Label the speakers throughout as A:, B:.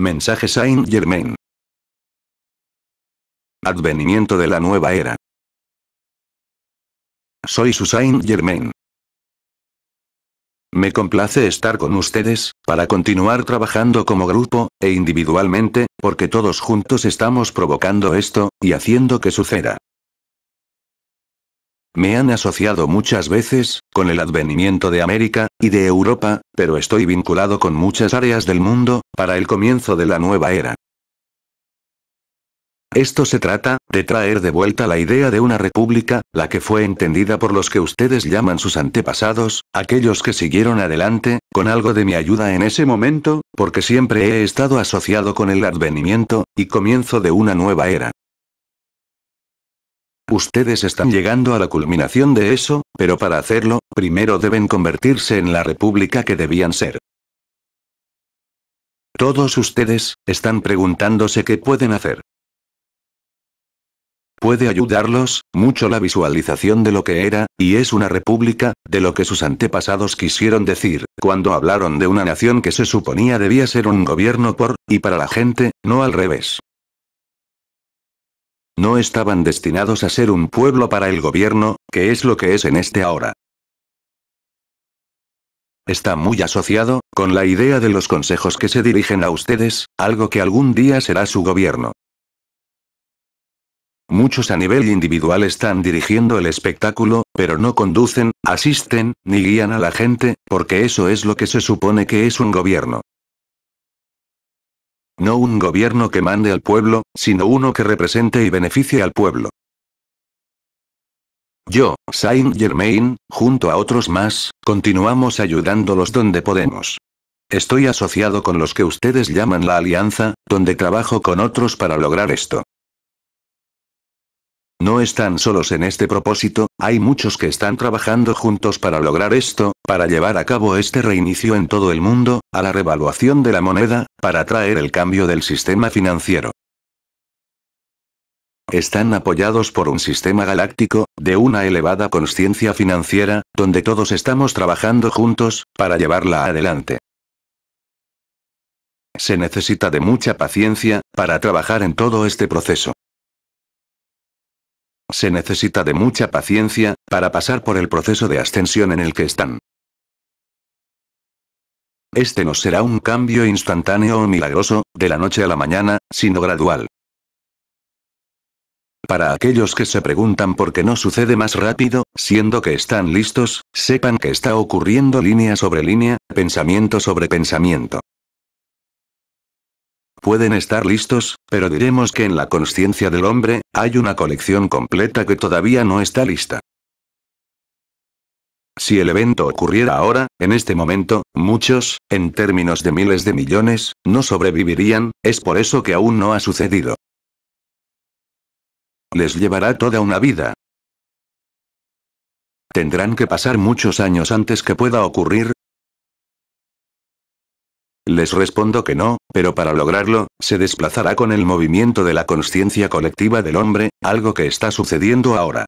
A: Mensaje Saint Germain. Advenimiento de la nueva era. Soy su Saint Germain. Me complace estar con ustedes, para continuar trabajando como grupo, e individualmente,
B: porque todos juntos estamos provocando esto, y haciendo que suceda. Me han asociado muchas veces, con el advenimiento de América, y de Europa, pero estoy vinculado con muchas áreas del mundo, para el comienzo de la nueva era. Esto se trata, de traer de vuelta la idea de una república, la que fue entendida por los que ustedes llaman sus antepasados, aquellos que siguieron adelante, con algo de mi ayuda en ese momento, porque siempre he estado asociado con el advenimiento, y comienzo de una nueva era. Ustedes están llegando a la culminación de eso, pero para hacerlo, primero deben convertirse en la
A: república que debían ser. Todos ustedes, están preguntándose qué pueden hacer. Puede ayudarlos, mucho
B: la visualización de lo que era, y es una república, de lo que sus antepasados quisieron decir, cuando hablaron de una nación que se suponía debía ser un gobierno por, y para la gente,
A: no al revés. No estaban destinados a ser un pueblo para el gobierno, que es lo que es en este ahora.
B: Está muy asociado, con la idea de los consejos que se dirigen a ustedes, algo que algún día será su gobierno. Muchos a nivel individual están dirigiendo el espectáculo, pero no conducen, asisten, ni guían a la gente, porque eso es lo que se supone que es un gobierno. No un gobierno que mande al pueblo, sino uno que represente y beneficie al pueblo. Yo, Saint Germain, junto a otros más, continuamos ayudándolos donde podemos. Estoy asociado con los que ustedes llaman la Alianza, donde trabajo con otros para lograr esto. No están solos en este propósito, hay muchos que están trabajando juntos para lograr esto, para llevar a cabo este reinicio en todo el mundo, a la revaluación de la moneda, para traer el cambio del sistema financiero. Están apoyados por un sistema galáctico, de una elevada conciencia financiera, donde todos estamos trabajando juntos,
A: para llevarla adelante. Se necesita de mucha paciencia, para trabajar en todo este proceso. Se necesita
B: de mucha paciencia, para pasar por el proceso de ascensión en el que están. Este no será un cambio instantáneo o milagroso, de la noche a la mañana, sino gradual. Para aquellos que se preguntan por qué no sucede más rápido, siendo que están listos, sepan que está ocurriendo línea sobre línea, pensamiento sobre pensamiento. Pueden estar listos, pero diremos que en la conciencia del hombre, hay una colección completa que todavía no está lista. Si el evento ocurriera ahora, en este momento, muchos, en términos de miles de millones, no sobrevivirían, es por eso
A: que aún no ha sucedido. Les llevará toda una vida. Tendrán que pasar muchos años antes que pueda ocurrir, les respondo que no, pero para lograrlo, se
B: desplazará con el movimiento de la conciencia colectiva del hombre, algo que está sucediendo ahora.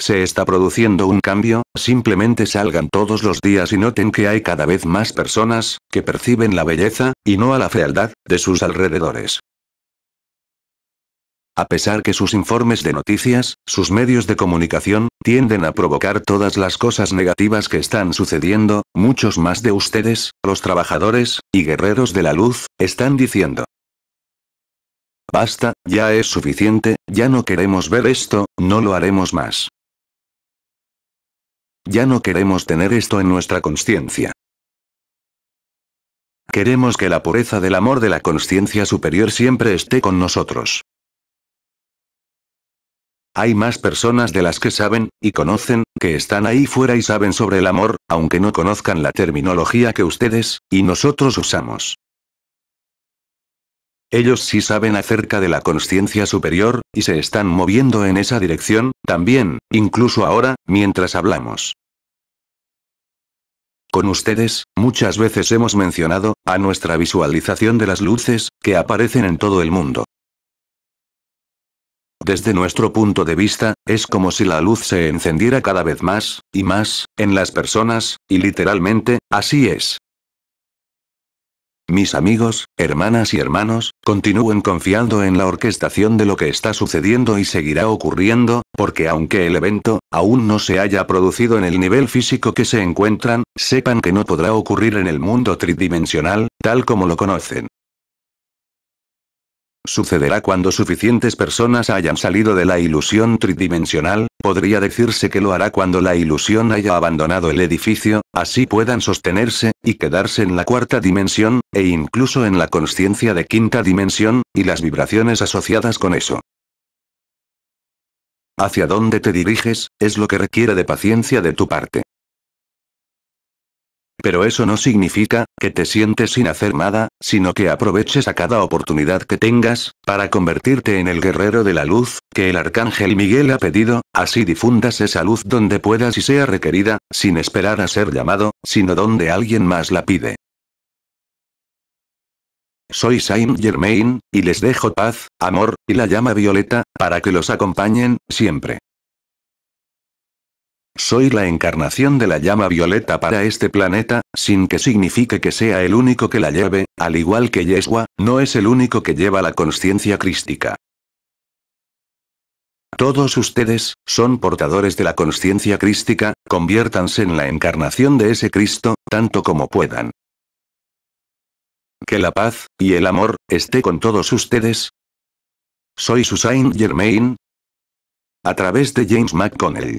B: Se está produciendo un cambio, simplemente salgan todos los días y noten que hay cada vez más personas, que perciben la belleza, y no a la fealdad, de sus alrededores. A pesar que sus informes de noticias, sus medios de comunicación, tienden a provocar todas las cosas negativas que están sucediendo, muchos más de ustedes, los trabajadores, y guerreros de la luz,
A: están diciendo. Basta, ya es suficiente, ya no queremos ver esto, no lo haremos más. Ya no queremos tener esto en nuestra conciencia. Queremos que la pureza del amor de la conciencia superior siempre esté con nosotros.
B: Hay más personas de las que saben, y conocen, que están ahí fuera y saben sobre el amor, aunque no conozcan la terminología que ustedes, y nosotros usamos. Ellos sí saben acerca de la conciencia superior, y se están moviendo en esa dirección, también, incluso ahora, mientras hablamos. Con ustedes, muchas veces hemos mencionado, a nuestra visualización de las luces, que aparecen en todo el mundo. Desde nuestro punto de vista, es como si la luz se encendiera cada vez más, y más, en las personas, y literalmente, así es. Mis amigos, hermanas y hermanos, continúen confiando en la orquestación de lo que está sucediendo y seguirá ocurriendo, porque aunque el evento, aún no se haya producido en el nivel físico que se encuentran, sepan que no podrá ocurrir en el mundo tridimensional, tal como lo conocen. Sucederá cuando suficientes personas hayan salido de la ilusión tridimensional, podría decirse que lo hará cuando la ilusión haya abandonado el edificio, así puedan sostenerse, y quedarse en la cuarta dimensión, e incluso en la conciencia de quinta dimensión, y las vibraciones asociadas con eso. Hacia dónde te diriges, es lo que requiere de paciencia de tu parte. Pero eso no significa que te sientes sin hacer nada, sino que aproveches a cada oportunidad que tengas, para convertirte en el guerrero de la luz, que el arcángel Miguel ha pedido, así difundas esa luz donde puedas y sea requerida, sin esperar a ser llamado, sino donde alguien más la pide. Soy Saint Germain, y les dejo paz, amor, y la llama violeta, para que los acompañen, siempre. Soy la encarnación de la llama violeta para este planeta, sin que signifique que sea el único que la lleve, al igual que Yeshua, no es el único que lleva la conciencia crística. Todos ustedes, son portadores de la conciencia crística, conviértanse en la encarnación
A: de ese Cristo, tanto como puedan. Que la paz, y el amor, esté con todos ustedes. Soy Susan Germain. A través de James McConnell.